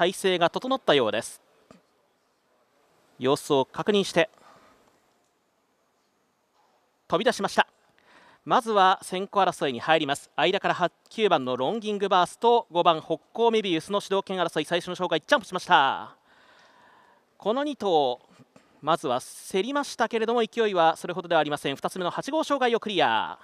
体制が整ったようです様子を確認して飛び出しましたまずは先行争いに入ります間から9番のロンギングバースと5番北高メビウスの主導権争い最初の紹介ジャンプしましたこの2頭まずは競りましたけれども勢いはそれほどではありません2つ目の8号障害をクリア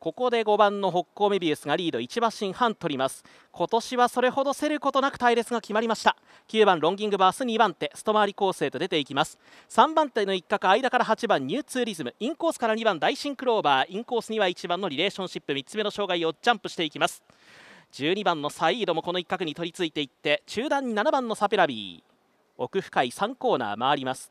ここで5番の北高メビウスがリード1馬身半取ります今年はそれほど競ることなく隊列が決まりました9番ロンギングバース2番手外回り構成と出ていきます3番手の一角間から8番ニューツーリズムインコースから2番ダイシンクローバーインコースには1番のリレーションシップ3つ目の障害をジャンプしていきます12番のサイードもこの一角に取り付いていって中段に7番のサペラビー奥深い3コーナー回ります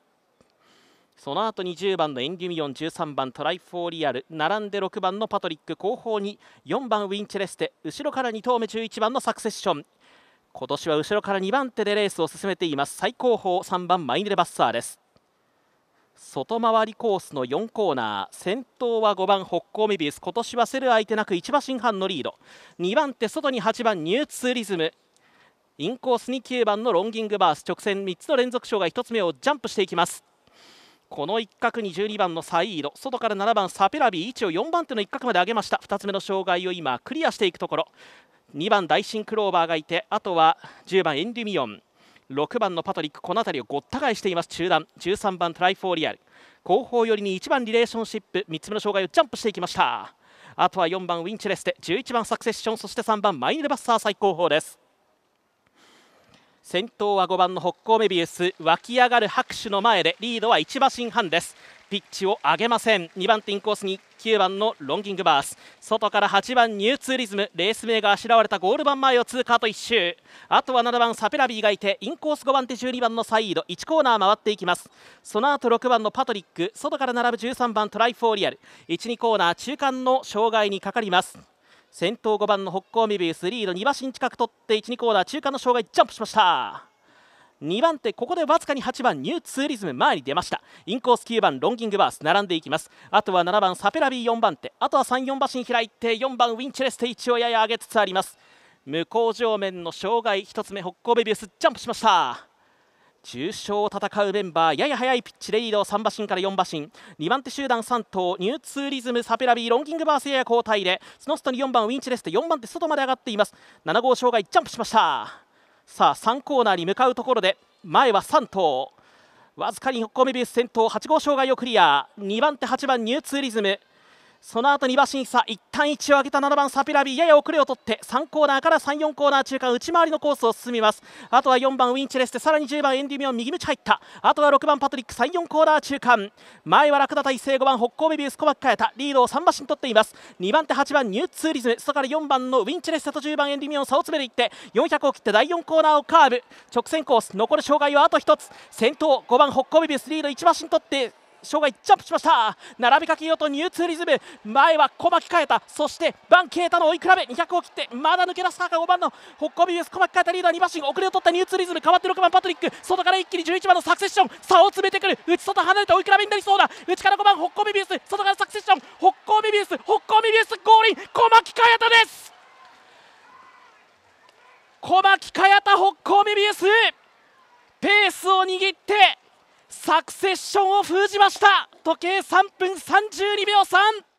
その後に10番のエンデュミオン13番トライフォーリアル並んで6番のパトリック後方に4番ウィンチェレステ後ろから2投目11番のサクセッション今年は後ろから2番手でレースを進めています最高峰3番マイネルバッサーです外回りコースの4コーナー先頭は5番北港メビウス今年はセル相手なく1馬身半のリード2番手外に8番ニューツーリズムインコースに9番のロンギングバース直線3つの連続障害1つ目をジャンプしていきますこの一角に12番のサイード外から7番サペラビー位置を4番手の一角まで上げました2つ目の障害を今クリアしていくところ2番ダイシンクローバーがいてあとは10番エンデュミオン6番のパトリックこの辺りをごった返しています中段13番トライフォーリアル後方寄りに1番リレーションシップ3つ目の障害をジャンプしていきましたあとは4番ウィンチェレステ11番サクセッションそして3番マイネルバスター最高峰です先頭は5番の北高メビウス湧き上がる拍手の前でリードは1馬身半ですピッチを上げません2番手インコースに9番のロンギングバース外から8番ニューツーリズムレース名があしらわれたゴール板前を通過と1周あとは7番サペラビーがいてインコース5番手12番のサイード1コーナー回っていきますその後6番のパトリック外から並ぶ13番トライフォーリアル12コーナー中間の障害にかかります先頭5番の北高ミビウスリード2馬身近く取って1、2コーナー中間の障害ジャンプしました2番手ここでわずかに8番ニューツーリズム前に出ましたインコース9番ロンギングバース並んでいきますあとは7番サペラビー4番手あとは34馬身開いて4番ウィンチェレス位一をやや上げつつあります向こう上面の障害1つ目北高ベビウスジャンプしました重賞を戦うメンバーやや速いピッチでリード3馬身から4馬身2番手集団3頭ニューツーリズムサペラビーロンキングバースやや交代でそのトに4番ウィンチレステ4番手外まで上がっています7号障害ジャンプしましたさあ3コーナーに向かうところで前は3頭わずかに6個目ビビース先頭8号障害をクリア2番手8番ニューツーリズムその後2馬身差一旦位置を上げた7番サピラビやや遅れを取って3コーナーから34コーナー中間内回りのコースを進みますあとは4番ウィンチェレステさらに10番エンディミオン右道入ったあとは6番パトリック34コーナー中間前はラクダ大成5番北高ベビウス小牧変えたリードを3馬身取っています2番手8番ニューツーリズム外から4番のウィンチェレステと10番エンディミオン差を詰めていって400を切って第4コーナーをカーブ直線コース残る障害はあと1つ先頭5番北高ベビウスリード1馬身取って障害ジャンプしました並びかけようとニューツーリズム前は小牧変えたそしてバンケータの追い比べ200を切ってまだ抜け出したか5番のッコビウス小牧変えたリードは2馬身遅れを取ったニューツーリズム変わって6番パトリック外から一気に11番のサクセッション差を詰めてくる内外離れて追い比べになりそうだ内から5番ッコビビウス外からサクセッションッコビビウスッコビビウスゴール小牧変えたです小牧茅田北高メビウスペースを握ってサクセッションを封じました時計3分32秒 3!